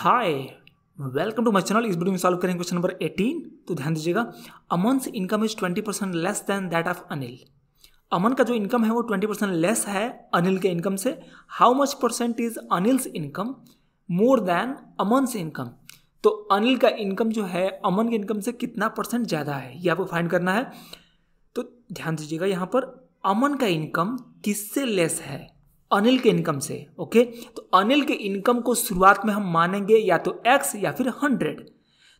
Hi welcome to my channel इस video में solve करेंगे क्वेश्चन नंबर 18 तो ध्यान दीजिएगा अमन से income is 20 percent less than that of Anil Aman का जो इनकम है वो 20 परसेंट लेस है अनिल के इनकम से how much percent is Anil's income more than Aman से इनकम तो अनिल का इनकम जो है अमन के इनकम से कितना परसेंट ज़्यादा है ये आपको फाइंड करना है तो ध्यान दीजिएगा यहाँ पर अमन का इनकम किससे लेस है अनिल के इनकम से ओके तो अनिल के इनकम को शुरुआत में हम मानेंगे या तो एक्स या फिर हंड्रेड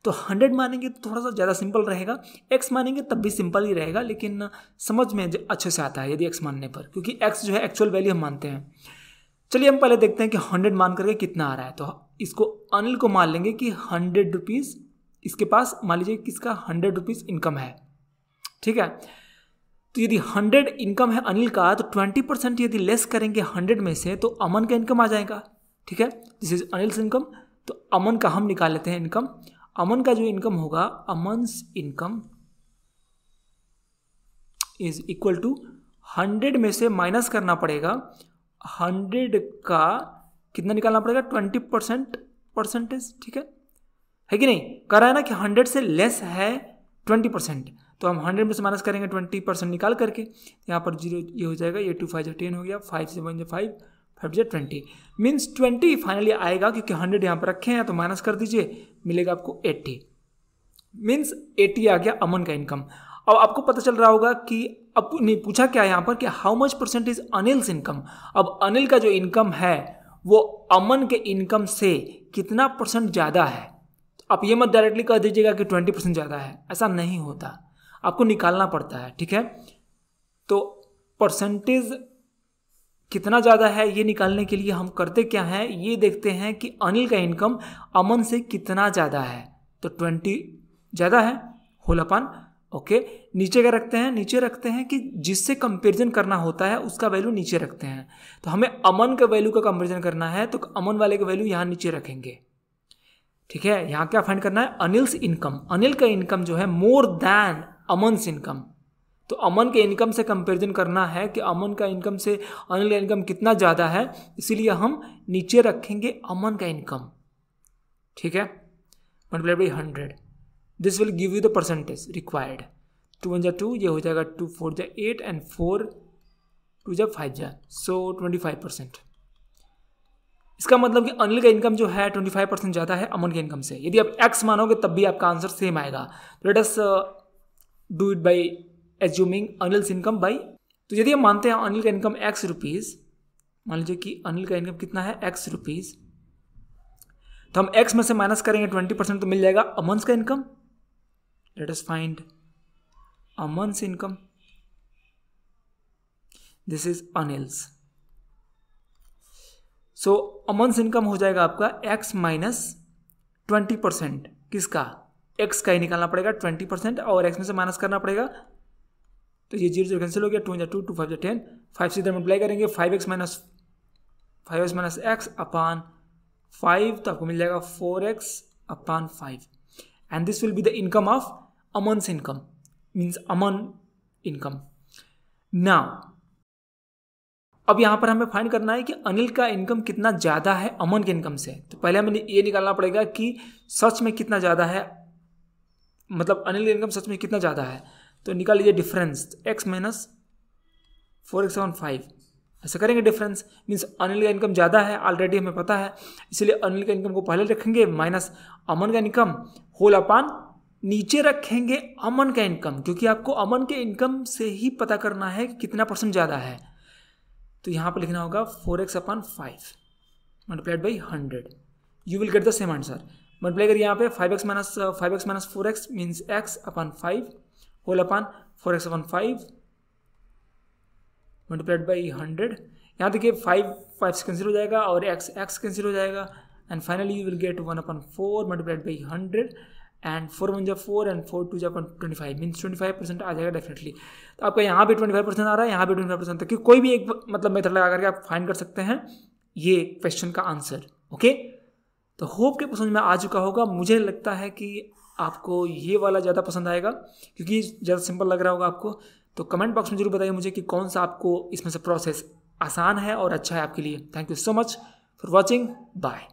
तो हंड्रेड मानेंगे तो थोड़ा सा ज़्यादा सिंपल रहेगा एक्स मानेंगे तब भी सिंपल ही रहेगा लेकिन समझ में अच्छे से आता है यदि एक्स मानने पर क्योंकि एक्स जो है एक्चुअल वैल्यू हम मानते हैं चलिए हम पहले देखते हैं कि हंड्रेड मान करके कितना आ रहा है तो इसको अनिल को मान लेंगे कि हंड्रेड रुपीज़ इसके पास मान लीजिए किसका हंड्रेड रुपीज़ इनकम है ठीक है तो यदि हंड्रेड इनकम है अनिल का तो ट्वेंटी परसेंट यदि लेस करेंगे हंड्रेड में से तो अमन का इनकम आ जाएगा ठीक है दिस इज अनिल्स इनकम तो अमन का हम निकाल लेते हैं इनकम अमन का जो इनकम होगा Aman income is equal to hundred में से माइनस करना पड़ेगा हंड्रेड का कितना निकालना पड़ेगा ट्वेंटी परसेंट परसेंटेज ठीक है है कि नहीं कह रहा है ना कि हंड्रेड से लेस है ट्वेंटी परसेंट तो हम हंड्रेड में से माइनस करेंगे ट्वेंटी परसेंट निकाल करके यहाँ पर जीरो ये हो जाएगा ये टू फाइव जो टेन हो गया फाइव से वन जो फाइव फाइव जो ट्वेंटी मीन्स ट्वेंटी फाइनली आएगा क्योंकि हंड्रेड यहाँ पर रखे हैं तो माइनस कर दीजिए मिलेगा आपको एट्टी मीन्स एटी आ गया अमन का इनकम अब आपको पता चल रहा होगा कि अब नहीं पूछा क्या यहाँ पर कि how much percent is Anil's income अब अनिल का जो इनकम है वो अमन के इनकम से कितना परसेंट ज़्यादा है आप ये मत डायरेक्टली कह दीजिएगा कि ट्वेंटी परसेंट ज़्यादा है ऐसा नहीं होता आपको निकालना पड़ता है ठीक है तो परसेंटेज कितना ज़्यादा है ये निकालने के लिए हम करते क्या हैं ये देखते हैं कि अनिल का इनकम अमन से कितना ज़्यादा है तो ट्वेंटी ज़्यादा है होलापन ओके नीचे क्या रखते हैं नीचे रखते हैं कि जिससे कंपेरिजन करना होता है उसका वैल्यू नीचे रखते हैं तो हमें अमन का वैल्यू का कंपेरिजन करना है तो अमन वाले का वैल्यू यहाँ नीचे रखेंगे ठीक है यहाँ क्या फाइंड करना है अनिल्स इनकम अनिल का इनकम जो है मोर दैन अमन से इनकम तो अमन के इनकम से कंपेरिजन करना है कि अमन का इनकम से अनिल का इनकम कितना ज़्यादा है इसीलिए हम नीचे रखेंगे अमन का इनकम ठीक है multiply by hundred this will give you the percentage required two one जा टू ये हो जाएगा टू फोर जा एट एंड फोर टू जा फाइव जा सो ट्वेंटी फाइव परसेंट इसका मतलब कि अनिल का इनकम जो है ट्वेंटी फाइव परसेंट ज़्यादा है अमन के इनकम से यदि आप एक्स मानोगे तब भी आपका आंसर सेम आएगा let us do it by assuming Anil's income by तो यदि हम मानते हैं अनिल का इनकम एक्स रुपीज़ मान लीजिए कि अनिल का इनकम कितना है एक्स रुपीज़ तो हम एक्स में से माइनस करेंगे ट्वेंटी परसेंट तो मिल जाएगा अमंस का income let us find Aman's income this is Anil's so Aman's income हो जाएगा आपका एक्स माइनस ट्वेंटी परसेंट किसका एक्स का ही निकालना पड़ेगा ट्वेंटी परसेंट और एक्स में से माइनस करना पड़ेगा तो ये जीरो जीरो कैंसिल हो गया टू या टू टू फाइव या टेन फाइव से इधर मल्टीप्लाई करेंगे five x minus five x minus x upon five तो आपको मिल जाएगा four x upon five and this will be the income of Aman से income means Aman income now अब यहाँ पर हमें फाइंड करना है कि अनिल का इनकम कितना ज़्यादा है अमन के इनकम से तो पहले हमें ये निकालना पड़ेगा कि सच में कितना ज़्यादा है मतलब अनिल का इनकम सच में कितना ज़्यादा है तो निकाल लीजिए difference x minus four x seven five ऐसा करेंगे डिफरेंस मीन्स अनिल का इनकम ज़्यादा है ऑलरेडी हमें पता है इसलिए अनिल का इनकम को पहले रखेंगे माइनस अमन का इनकम होल अपान नीचे रखेंगे अमन का इनकम क्योंकि आपको अमन के इनकम से ही पता करना है कि कितना परसेंट ज़्यादा है तो यहाँ पर लिखना होगा four x upon five multiplied by hundred you will get the same answer multiply करिए यहाँ पे five x minus five x minus four x means x upon five whole upon four x upon five multiplied by hundred यहाँ देखिए five five से cancel हो जाएगा और x x cancel हो जाएगा and finally you will get one upon four multiplied by hundred and four one जो four and four two जो upon twenty five means twenty five percent आ जाएगा डेफिनेटली तो आपका यहाँ भी ट्वेंटी फाइव परसेंट आ रहा है यहाँ भी ट्वेंटी फाइव परसेंट क्योंकि कोई भी एक मतलब मेथड लगा करके आप फाइन कर सकते हैं ये क्वेश्चन का आंसर ओके okay? तो होप के पसंद में आ चुका होगा मुझे लगता है कि आपको ये वाला ज़्यादा पसंद आएगा क्योंकि ज़्यादा सिंपल लग रहा होगा आपको तो कमेंट बॉक्स में जरूर बताइए मुझे कि कौन सा आपको इसमें से प्रोसेस आसान है और अच्छा है आपके लिए thank you so much for watching bye